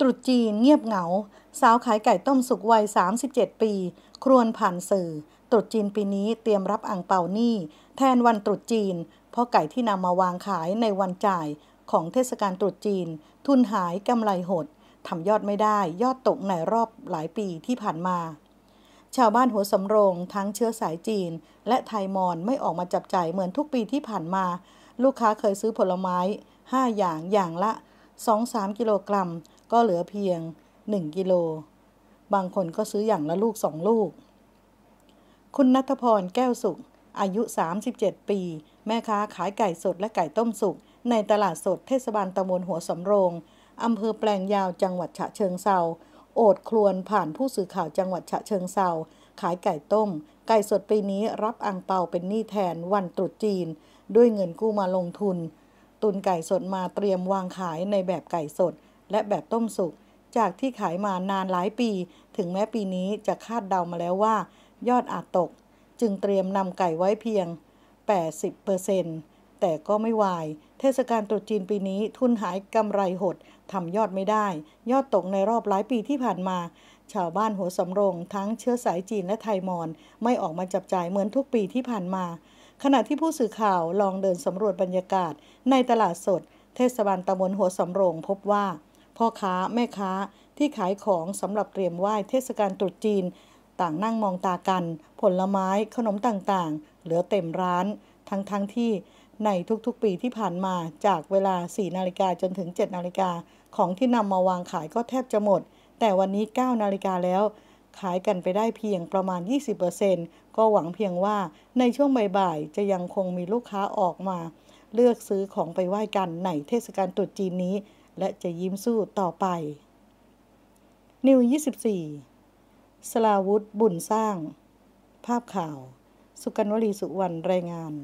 ตรุษจีนเงียบเหงาสาวขายไก่ต้มสุกวัย 37 ปี ครวนผ่านสื่อ ตรุษจีนปีนี้เตรียมรับอ่างเป่าหนี้แทนวันตรุษจีน เพราะไก่ที่นำมาวางขายในวันจ่ายของเทศกาลตรุษจีน ทุนหายกำไรหดทำยอดไม่ได้ยอดตกในรอบหลายปีที่ผ่านมา ชาวบ้านหัวสำโรง ทั้งเชื้อสายจีน และไทยมอญไม่ออกมาจับจ่ายเหมือนทุกปีที่ผ่านมา ลูกค้าเคยซื้อผลไม้5อย่างอย่างละ2-3กิโลกรัมก็เหลือเพียง 1กิโล บางคนก็ซื้ออย่างละลูกสองลูก คุณนัทพรแก้วสุข อายุ 37 ปี แม่ค้าขายไก่สดและไก่ต้มสุก ในตลาดสดเทศบาลตำบลหัวสำโรง อำเภอแปลงยาวจังหวัดฉะเชิงเซาโอดครวนผ่านผู้สื่อข่าวจังหวัดฉะเชิงเซาขายไก่ต้ม ไก่สดปีนี้รับอังเปาเป็นหนี้แทนวันตรุษจีน ด้วยเงินกู้มาลงทุน ตุนไก่สดมาเตรียมวางขายในแบบไก่สดและแบบต้มสุก จากที่ขายมานานหลายปี ถึงแม้ปีนี้จะคาดเดามาแล้วว่า ยอดอาจตก จึงเตรียมนำไก่ไว้เพียง 80%แต่ก็ไม่วาย เทศกาลตรุษจีนปีนี้ทุนหายกำไรหดทำยอดไม่ได้ ยอดตกในรอบหลายปีที่ผ่านมา ชาวบ้านหัวสำโรง ทั้งเชื้อสายจีนและไทยมอญไม่ออกมาจับจ่ายเหมือนทุกปีที่ผ่านมา ขณะที่ผู้สื่อข่าวลองเดินสำรวจบรรยากาศในตลาดสด เทศบาลตำบลหัวสำโรงพบว่าพ่อค้าแม่ค้าที่ขายของสำหรับเตรียมไหว้เทศกาลตรุษจีน ต่างนั่งมองตากัน ผลไม้ขนมต่างๆ เหลือเต็มร้าน ทั้งๆทที่ในทุกๆปีที่ผ่านมาจากเวลา 4 นาฬิกาจนถึง 7 นาฬิกา ของที่นำมาวางขายก็แทบจะหมด แต่วันนี้ 9 นาฬิกาแล้ว ขายกันไปได้เพียงประมาณ 20%ก็หวังเพียงว่าในช่วงบ่ายๆจะยังคงมีลูกค้าออกมา เลือกซื้อของไปไหว้กันในเทศกาลตรุษจีนนี้และจะยิ้มสู้ต่อไป นิว 24 สลาวุธบุญสร้าง ภาพข่าว สุกันวลีสุวรรณ รายงาน